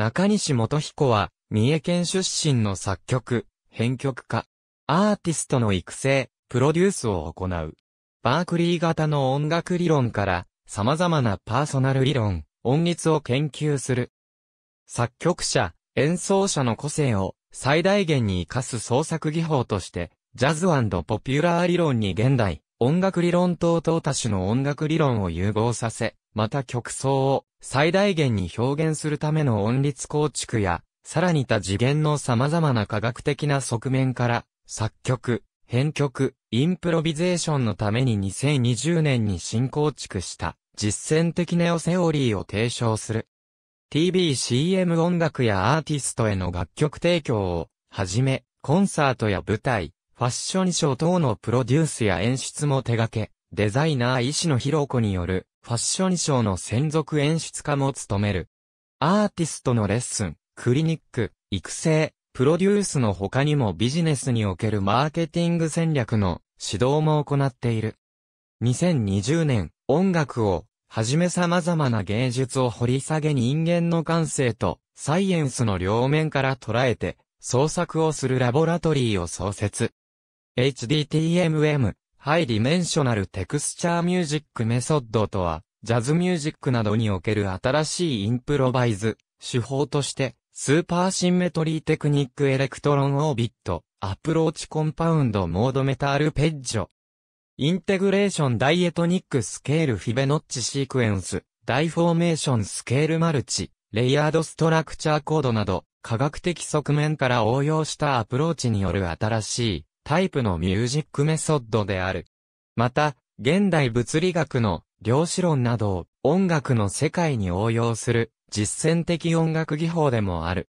中西元彦は、三重県出身の作曲、編曲家、アーティストの育成、プロデュースを行う。バークリー型の音楽理論から、様々なパーソナル理論、音律を研究する。作曲者、演奏者の個性を最大限に活かす創作技法として、ジャズポピュラー理論に現代、音楽理論等々多種の音楽理論を融合させ、また曲奏を最大限に表現するための音律構築や、さらに多次元の様々な科学的な側面から、作曲、編曲、インプロビゼーションのために2020年に新構築した実践的ネオセオリーを提唱する。TBCM 音楽やアーティストへの楽曲提供をはじめ、コンサートや舞台、ファッションショー等のプロデュースや演出も手掛け、デザイナー石野博子によるファッションショーの専属演出家も務める。アーティストのレッスン、クリニック、育成、プロデュースの他にもビジネスにおけるマーケティング戦略の指導も行っている。2020年、音楽をはじめ様々な芸術を掘り下げ人間の感性とサイエンスの両面から捉えて創作をするラボラトリーを創設。HDTMM ハイディメンショナルテクスチャーミュージックメソッドとは、ジャズミュージックなどにおける新しいインプロバイズ、手法として、スーパーシンメトリーテクニックエレクトロンオービット、アプローチコンパウンドモードメタルペッジョ。インテグレーションダイエトニックスケールフィベノッチシークエンス、ダイフォーメーションスケールマルチ、レイヤードストラクチャーコードなど、科学的側面から応用したアプローチによる新しい、タイプのミュージックメソッドである。また、現代物理学の量子論などを音楽の世界に応用する実践的音楽技法でもある。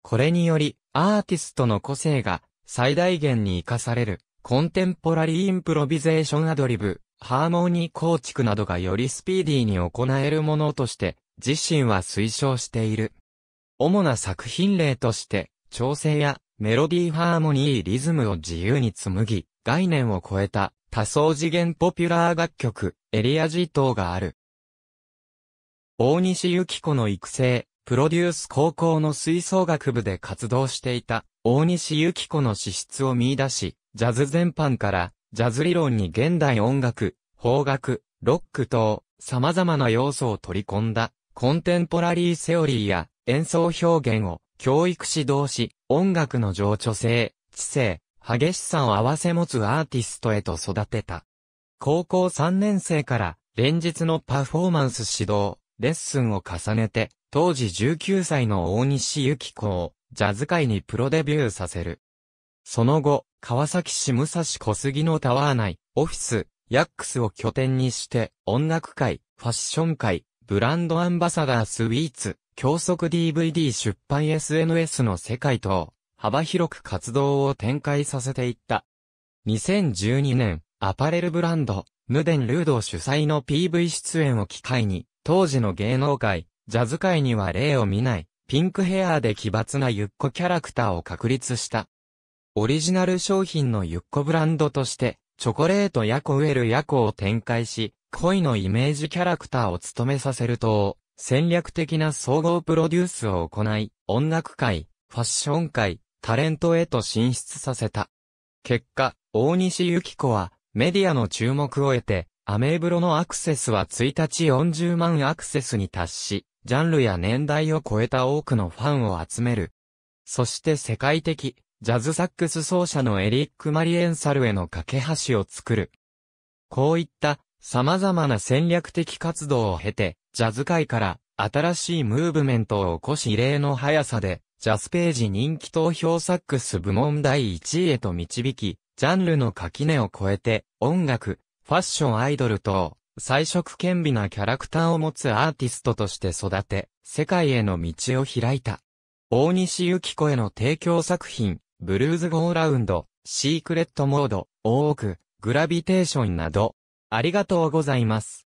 これにより、アーティストの個性が最大限に活かされる、コンテンポラリーインプロビゼーションアドリブ、ハーモニー構築などがよりスピーディーに行えるものとして、自身は推奨している。主な作品例として、調整やメロディーハーモニーリズムを自由に紡ぎ、概念を超えた多層次元ポピュラー楽曲、エリア G 等がある。大西幸子の育成、プロデュース高校の吹奏楽部で活動していた大西幸子の資質を見出し、ジャズ全般からジャズ理論に現代音楽、邦楽、ロック等、様々な要素を取り込んだ、コンテンポラリーセオリーや演奏表現を教育指導士、音楽の情緒性、知性、激しさを合わせ持つアーティストへと育てた。高校3年生から連日のパフォーマンス指導、レッスンを重ねて、当時19歳の大西由紀子をジャズ界にプロデビューさせる。その後、川崎市武蔵小杉のタワー内、オフィス、ヤックスを拠点にして、音楽界、ファッション界、ブランドアンバサダースイーツ、教則 DVD 出版 SNS の世界と幅広く活動を展開させていった。2012年、アパレルブランド、ヌデン・ルード主催の PV 出演を機会に、当時の芸能界、ジャズ界には例を見ない、ピンクヘアーで奇抜なゆっこキャラクターを確立した。オリジナル商品のゆっこブランドとして、チョコレートヤコウエルヤコを展開し、恋のイメージキャラクターを務めさせると、戦略的な総合プロデュースを行い、音楽界、ファッション界、タレントへと進出させた。結果、大西ゆき子は、メディアの注目を得て、アメーブロのアクセスは1日40万アクセスに達し、ジャンルや年代を超えた多くのファンを集める。そして世界的、ジャズサックス奏者のエリック・マリエンサルへの架け橋を作る。こういった様々な戦略的活動を経て、ジャズ界から新しいムーブメントを起こし異例の速さで、ジャスページ人気投票サックス部門第1位へと導き、ジャンルの垣根を越えて、音楽、ファッションアイドル等、彩色兼備なキャラクターを持つアーティストとして育て、世界への道を開いた。大西幸子への提供作品、ブルーズゴーラウンド、シークレットモード、大奥、グラビテーションなど、ありがとうございます。